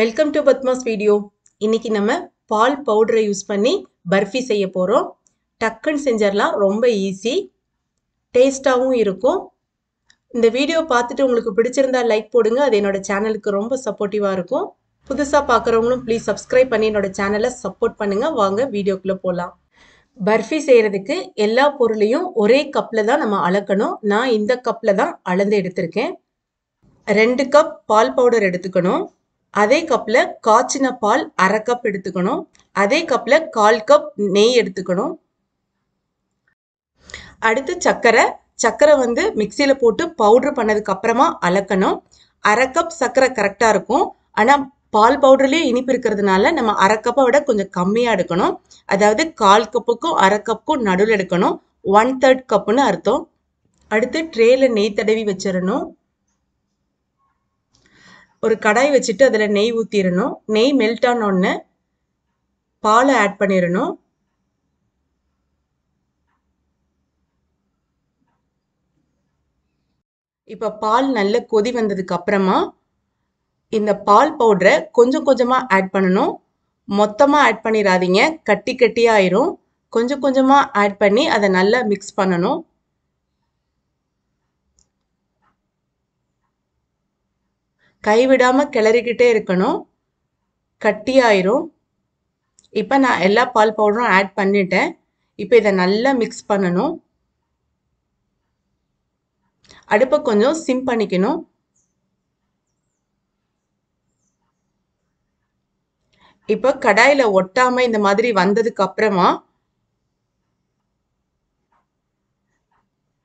welcome to Padma's video இன்னைக்கு நம்ம பால் பவுடரை யூஸ் பண்ணி பர்ஃபி செய்ய போகிறோம் டக்குன்னு செஞ்சிடலாம் ரொம்ப ஈஸி டேஸ்ட்டாகவும் இருக்கும் இந்த வீடியோ பார்த்துட்டு உங்களுக்கு பிடிச்சிருந்தா லைக் போடுங்க அது என்னோட சேனலுக்கு ரொம்ப சப்போர்ட்டிவாக இருக்கும் புதுசாக பார்க்குறவங்களும் ப்ளீஸ் சப்ஸ்கிரைப் பண்ணி என்னோட சேனலை சப்போர்ட் பண்ணுங்கள் வாங்க வீடியோக்குள்ளே போகலாம் பர்ஃபி செய்கிறதுக்கு எல்லா பொருளையும் ஒரே கப்பில் தான் நம்ம அளக்கணும் நான் இந்த கப்பில் தான் அளந்து எடுத்திருக்கேன் ரெண்டு கப் பால் பவுடர் எடுத்துக்கணும் அதே கப்பில் காய்ச்சின பால் அரை கப் எடுத்துக்கணும் அதே கப்பில் கால் கப் நெய் எடுத்துக்கணும் அடுத்து சர்க்கரை சர்க்கரை வந்து மிக்சியில் போட்டு பவுட்ரு பண்ணதுக்கு அப்புறமா அலக்கணும் அரை கப் சர்க்கரை கரெக்டாக இருக்கும் ஆனால் பால் பவுடர்லேயே இனிப்பு இருக்கிறதுனால நம்ம அரை கப்பை விட கொஞ்சம் கம்மியாக எடுக்கணும் அதாவது கால் கப்புக்கும் அரை கப்புக்கும் நடுவில் எடுக்கணும் ஒன் தேர்ட் கப்புன்னு அர்த்தம் அடுத்து ட்ரேயில் நெய் தடவி வச்சிடணும் ஒரு கடாய் வச்சுட்டு அதில் நெய் ஊற்றிடணும் நெய் மெல்ட் ஆனோடனே பாலை ஆட் பண்ணிடணும் இப்போ பால் நல்ல கொதி வந்ததுக்கு அப்புறமா இந்த பால் பவுடரை கொஞ்சம் கொஞ்சமாக ஆட் பண்ணணும் மொத்தமாக ஆட் பண்ணிடாதீங்க கட்டி கட்டியாக ஆயிரும் கொஞ்சம் கொஞ்சமாக ஆட் பண்ணி அதை நல்லா மிக்ஸ் பண்ணணும் கைவிடாமல் கிளறிக்கிட்டே இருக்கணும் கட்டியாயிரும் இப்போ நான் எல்லா பால் பவுடரும் ஆட் பண்ணிட்டேன் இப்போ இதை நல்லா மிக்ஸ் பண்ணணும் அடுப்பை கொஞ்சம் சிம் பண்ணிக்கணும் இப்போ கடாயில் ஒட்டாமல் இந்த மாதிரி வந்ததுக்கு அப்புறமா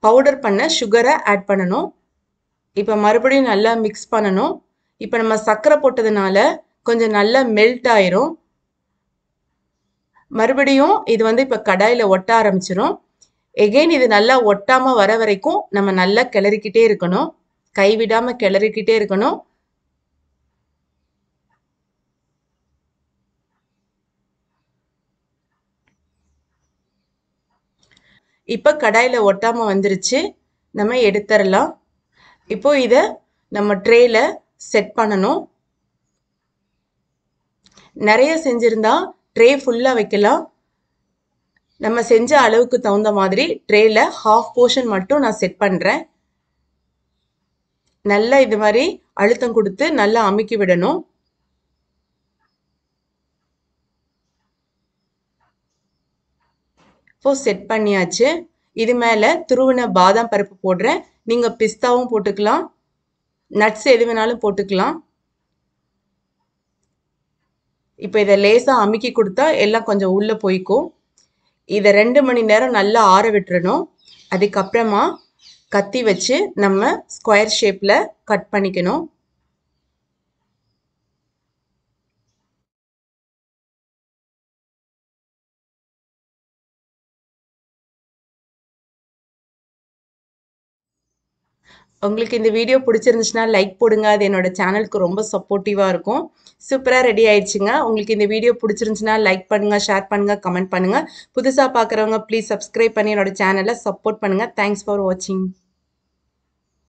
பவுடர் பண்ண சுகரை ஆட் பண்ணணும் இப்போ மறுபடியும் நல்லா மிக்ஸ் பண்ணணும் இப்போ நம்ம சர்க்கரை போட்டதுனால கொஞ்சம் நல்லா மெல்ட் ஆயிரும் மறுபடியும் இது வந்து இப்போ கடாயில் ஒட்ட ஆரம்பிச்சிடும் எகெயின் இது நல்லா ஒட்டாமல் வர வரைக்கும் நம்ம நல்லா கிளறிக்கிட்டே இருக்கணும் கைவிடாமல் கிளறிக்கிட்டே இருக்கணும் இப்போ கடாயில் ஒட்டாமல் வந்துருச்சு நம்ம எடுத்துடலாம் இப்போ இதை நம்ம ட்ரேயில் செட் பண்ணணும் நிறைய செஞ்சிருந்தா ட்ரே ஃபுல்லாக வைக்கலாம் நம்ம செஞ்ச அளவுக்கு தகுந்த மாதிரி ட்ரேயில் ஹாஃப் போர்ஷன் மட்டும் நான் செட் பண்ணுறேன் நல்லா இது மாதிரி அழுத்தம் கொடுத்து நல்லா அமுக்கி விடணும் இப்போ செட் பண்ணியாச்சு இது மேலே துருவின பாதாம் பருப்பு போடுறேன் நீங்கள் பிஸ்தாவும் போட்டுக்கலாம் நட்ஸ் எது வேணாலும் போட்டுக்கலாம் இப்போ இதை லேசாக அமுக்கி கொடுத்தா எல்லாம் கொஞ்சம் உள்ளே போய்க்கும் இதை ரெண்டு மணி நேரம் நல்லா ஆற விட்டுறணும் அதுக்கப்புறமா கத்தி வச்சு நம்ம ஸ்கொயர் ஷேப்பில் கட் பண்ணிக்கணும் உங்களுக்கு இந்த வீடியோ பிடிச்சிருந்துச்சுன்னா லைக் போடுங்க அது என்னோட சேனலுக்கு ரொம்ப சப்போர்ட்டிவாக இருக்கும் சூப்பராக ரெடி ஆயிடுச்சுங்க உங்களுக்கு இந்த வீடியோ பிடிச்சிருந்துச்சுன்னா லைக் பண்ணுங்கள் ஷேர் பண்ணுங்கள் கமெண்ட் பண்ணுங்கள் புதுசாக பார்க்குறவங்க ப்ளீஸ் சப்ஸ்கிரைப் பண்ணி என்னோட சேனலை சப்போர்ட் பண்ணுங்கள் தேங்க்ஸ் ஃபார் வாட்சிங்